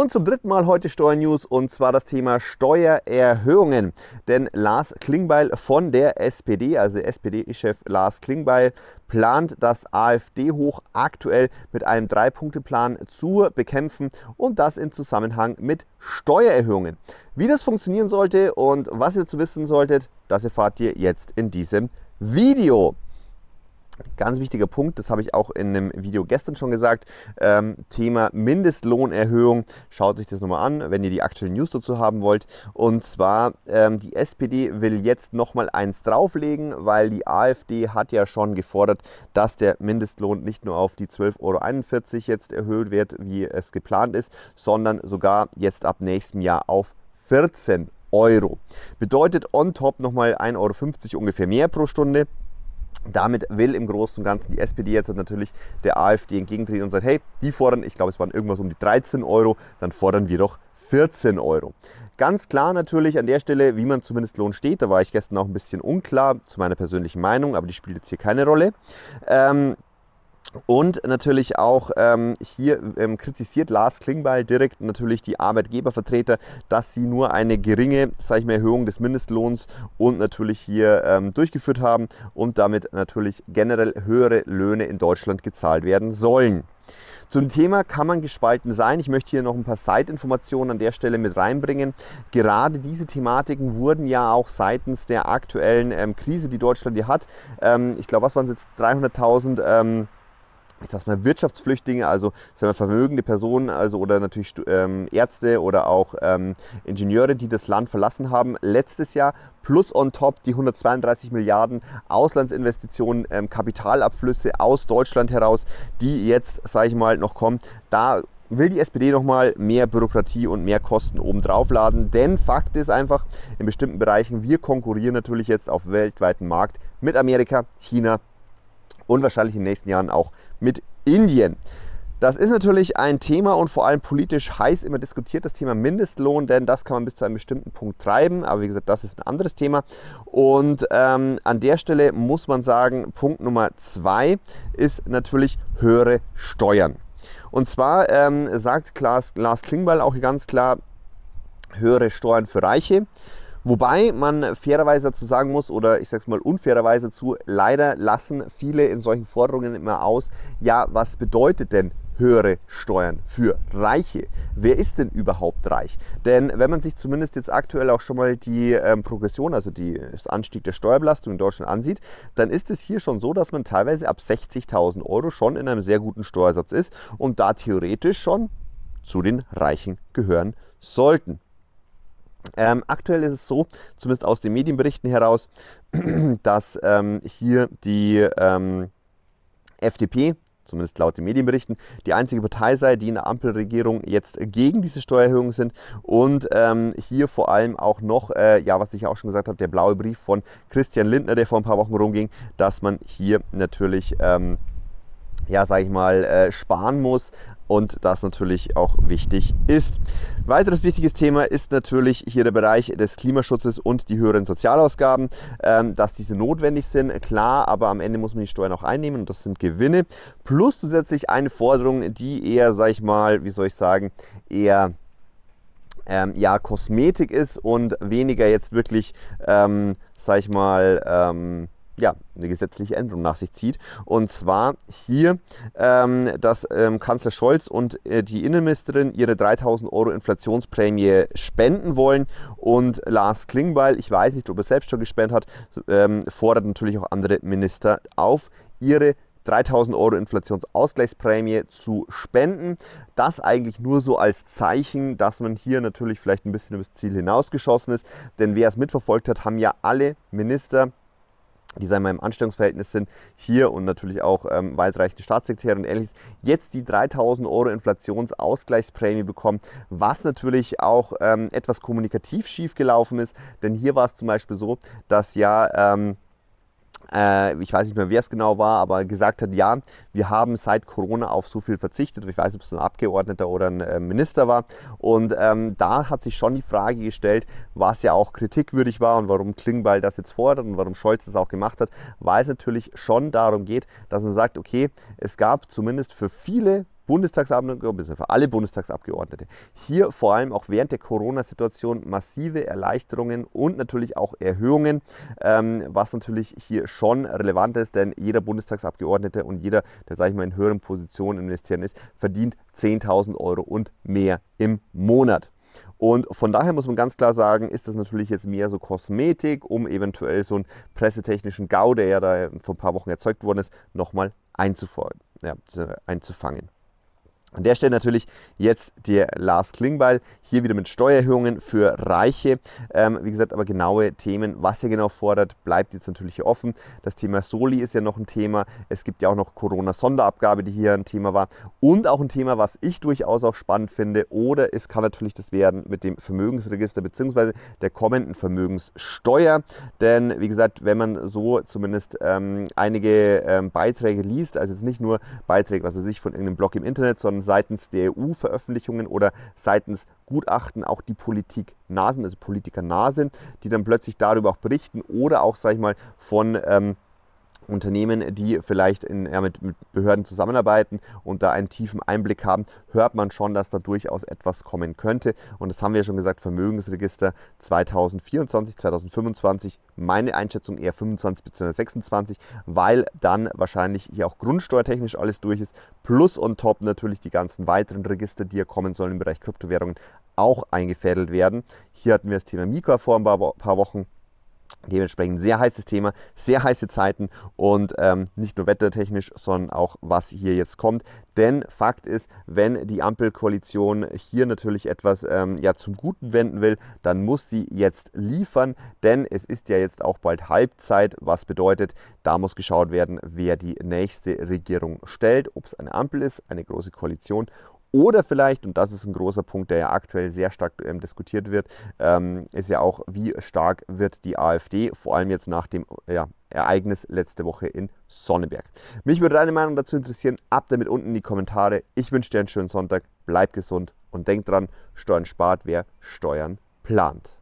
Und zum dritten Mal heute Steuernews und zwar das Thema Steuererhöhungen. Denn Lars Klingbeil von der SPD, also SPD-Chef Lars Klingbeil, plant das AfD-Hoch aktuell mit einem Drei-Punkte-Plan zu bekämpfen und das im Zusammenhang mit Steuererhöhungen. Wie das funktionieren sollte und was ihr zu wissen solltet, das erfahrt ihr jetzt in diesem Video. Ganz wichtiger Punkt, das habe ich auch in einem Video gestern schon gesagt, ähm, Thema Mindestlohnerhöhung. Schaut euch das nochmal an, wenn ihr die aktuellen News dazu haben wollt. Und zwar, ähm, die SPD will jetzt nochmal eins drauflegen, weil die AfD hat ja schon gefordert, dass der Mindestlohn nicht nur auf die 12,41 Euro jetzt erhöht wird, wie es geplant ist, sondern sogar jetzt ab nächstem Jahr auf 14 Euro. Bedeutet on top nochmal 1,50 Euro ungefähr mehr pro Stunde damit will im Großen und Ganzen die SPD jetzt natürlich der AfD entgegentreten und sagt, hey, die fordern, ich glaube, es waren irgendwas um die 13 Euro, dann fordern wir doch 14 Euro. Ganz klar natürlich an der Stelle, wie man zumindest Lohn steht, da war ich gestern auch ein bisschen unklar zu meiner persönlichen Meinung, aber die spielt jetzt hier keine Rolle. Ähm, und natürlich auch ähm, hier ähm, kritisiert Lars Klingbeil direkt natürlich die Arbeitgebervertreter, dass sie nur eine geringe sag ich mal, Erhöhung des Mindestlohns und natürlich hier ähm, durchgeführt haben und damit natürlich generell höhere Löhne in Deutschland gezahlt werden sollen. Zum Thema kann man gespalten sein. Ich möchte hier noch ein paar Seitinformationen an der Stelle mit reinbringen. Gerade diese Thematiken wurden ja auch seitens der aktuellen ähm, Krise, die Deutschland hier hat, ähm, ich glaube, was waren es jetzt, 300.000 ich sag mal, Wirtschaftsflüchtlinge, also sagen wir, vermögende Personen, also oder natürlich ähm, Ärzte oder auch ähm, Ingenieure, die das Land verlassen haben, letztes Jahr plus on top die 132 Milliarden Auslandsinvestitionen, ähm, Kapitalabflüsse aus Deutschland heraus, die jetzt, sage ich mal, noch kommen. Da will die SPD nochmal mehr Bürokratie und mehr Kosten obendrauf laden. Denn Fakt ist einfach, in bestimmten Bereichen, wir konkurrieren natürlich jetzt auf weltweiten Markt mit Amerika, China, und wahrscheinlich in den nächsten Jahren auch mit Indien. Das ist natürlich ein Thema und vor allem politisch heiß immer diskutiert, das Thema Mindestlohn, denn das kann man bis zu einem bestimmten Punkt treiben. Aber wie gesagt, das ist ein anderes Thema. Und ähm, an der Stelle muss man sagen, Punkt Nummer zwei ist natürlich höhere Steuern. Und zwar ähm, sagt Klaas, Lars Klingbeil auch ganz klar, höhere Steuern für Reiche. Wobei man fairerweise dazu sagen muss, oder ich sag's mal unfairerweise zu, leider lassen viele in solchen Forderungen immer aus, ja, was bedeutet denn höhere Steuern für Reiche. Wer ist denn überhaupt reich? Denn wenn man sich zumindest jetzt aktuell auch schon mal die ähm, Progression, also die, das Anstieg der Steuerbelastung in Deutschland ansieht, dann ist es hier schon so, dass man teilweise ab 60.000 Euro schon in einem sehr guten Steuersatz ist und da theoretisch schon zu den Reichen gehören sollten. Ähm, aktuell ist es so, zumindest aus den Medienberichten heraus, dass ähm, hier die ähm, FDP, zumindest laut den Medienberichten, die einzige Partei sei, die in der Ampelregierung jetzt gegen diese Steuererhöhung sind und ähm, hier vor allem auch noch, äh, ja, was ich ja auch schon gesagt habe, der blaue Brief von Christian Lindner, der vor ein paar Wochen rumging, dass man hier natürlich ähm, ja, sage ich mal, äh, sparen muss und das natürlich auch wichtig ist. Weiteres wichtiges Thema ist natürlich hier der Bereich des Klimaschutzes und die höheren Sozialausgaben, ähm, dass diese notwendig sind, klar, aber am Ende muss man die Steuern auch einnehmen und das sind Gewinne. Plus zusätzlich eine Forderung, die eher, sage ich mal, wie soll ich sagen, eher ähm, ja, Kosmetik ist und weniger jetzt wirklich, ähm, sag ich mal, ähm, ja, eine gesetzliche Änderung nach sich zieht. Und zwar hier, ähm, dass ähm, Kanzler Scholz und äh, die Innenministerin ihre 3000 Euro Inflationsprämie spenden wollen. Und Lars Klingbeil, ich weiß nicht, ob er selbst schon gespendet hat, ähm, fordert natürlich auch andere Minister auf, ihre 3000 Euro Inflationsausgleichsprämie zu spenden. Das eigentlich nur so als Zeichen, dass man hier natürlich vielleicht ein bisschen übers Ziel hinausgeschossen ist. Denn wer es mitverfolgt hat, haben ja alle Minister die seit im Anstellungsverhältnis sind, hier und natürlich auch ähm, weitreichende Staatssekretäre und ähnliches, jetzt die 3000 Euro Inflationsausgleichsprämie bekommen, was natürlich auch ähm, etwas kommunikativ schief gelaufen ist, denn hier war es zum Beispiel so, dass ja... Ähm, äh, ich weiß nicht mehr, wer es genau war, aber gesagt hat, ja, wir haben seit Corona auf so viel verzichtet. Ich weiß nicht, ob es ein Abgeordneter oder ein äh, Minister war. Und ähm, da hat sich schon die Frage gestellt, was ja auch kritikwürdig war und warum Klingbeil das jetzt fordert und warum Scholz das auch gemacht hat, weil es natürlich schon darum geht, dass man sagt, okay, es gab zumindest für viele Bundestagsabgeordnete, oh, für alle Bundestagsabgeordnete, hier vor allem auch während der Corona-Situation massive Erleichterungen und natürlich auch Erhöhungen, ähm, was natürlich hier schon relevant ist, denn jeder Bundestagsabgeordnete und jeder, der, sage ich mal, in höheren Positionen im Ministerium ist, verdient 10.000 Euro und mehr im Monat. Und von daher muss man ganz klar sagen, ist das natürlich jetzt mehr so Kosmetik, um eventuell so einen pressetechnischen GAU, der ja da vor ein paar Wochen erzeugt worden ist, nochmal einzufangen. Ja, einzufangen. An der Stelle natürlich jetzt der Lars Klingbeil, hier wieder mit Steuererhöhungen für Reiche. Ähm, wie gesagt, aber genaue Themen, was er genau fordert, bleibt jetzt natürlich offen. Das Thema Soli ist ja noch ein Thema. Es gibt ja auch noch Corona-Sonderabgabe, die hier ein Thema war. Und auch ein Thema, was ich durchaus auch spannend finde. Oder es kann natürlich das werden mit dem Vermögensregister bzw. der kommenden Vermögenssteuer. Denn wie gesagt, wenn man so zumindest ähm, einige ähm, Beiträge liest, also jetzt nicht nur Beiträge, was er sich von irgendeinem Blog im Internet, sondern seitens der EU Veröffentlichungen oder seitens Gutachten auch die Politik Nasen, also Politiker Nasen, die dann plötzlich darüber auch berichten oder auch, sag ich mal, von ähm, Unternehmen, die vielleicht in, ja, mit, mit Behörden zusammenarbeiten und da einen tiefen Einblick haben, hört man schon, dass da durchaus etwas kommen könnte. Und das haben wir ja schon gesagt, Vermögensregister 2024, 2025, meine Einschätzung eher 25 bzw. 26, weil dann wahrscheinlich hier auch grundsteuertechnisch alles durch ist, plus on top natürlich die ganzen weiteren Register, die ja kommen sollen im Bereich Kryptowährungen, auch eingefädelt werden. Hier hatten wir das Thema Mika vor ein paar Wochen Dementsprechend sehr heißes Thema, sehr heiße Zeiten und ähm, nicht nur wettertechnisch, sondern auch was hier jetzt kommt. Denn Fakt ist, wenn die Ampelkoalition hier natürlich etwas ähm, ja, zum Guten wenden will, dann muss sie jetzt liefern, denn es ist ja jetzt auch bald Halbzeit, was bedeutet, da muss geschaut werden, wer die nächste Regierung stellt, ob es eine Ampel ist, eine große Koalition oder vielleicht, und das ist ein großer Punkt, der ja aktuell sehr stark ähm, diskutiert wird, ähm, ist ja auch, wie stark wird die AfD, vor allem jetzt nach dem ja, Ereignis letzte Woche in Sonneberg. Mich würde deine Meinung dazu interessieren. Ab damit unten in die Kommentare. Ich wünsche dir einen schönen Sonntag, bleib gesund und denk dran, Steuern spart, wer Steuern plant.